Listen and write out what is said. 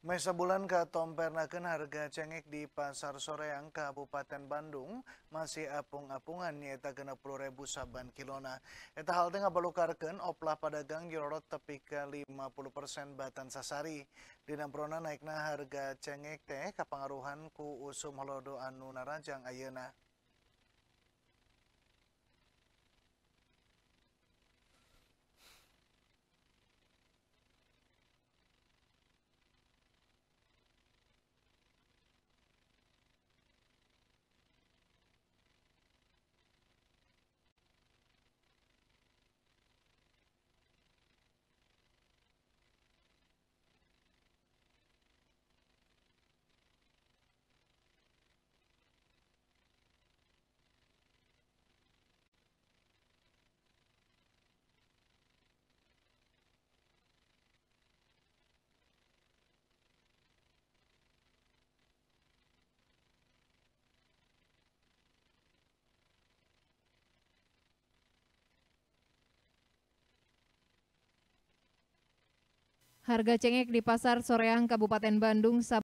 lanjut sa bulan Kato Bernnaken harga cengek di pasar Soreang Kabupaten Bandung masih apung-apungannyaetagenap0.000 saban kilonatahalte perluukaken oplah pada gangro tep 50% batan sasari Diampproona naikna harga ceengek teh kapangaruhan ku usuh melodo anun Naranjang ayeuna. Harga cengek di Pasar Soreang Kabupaten Bandung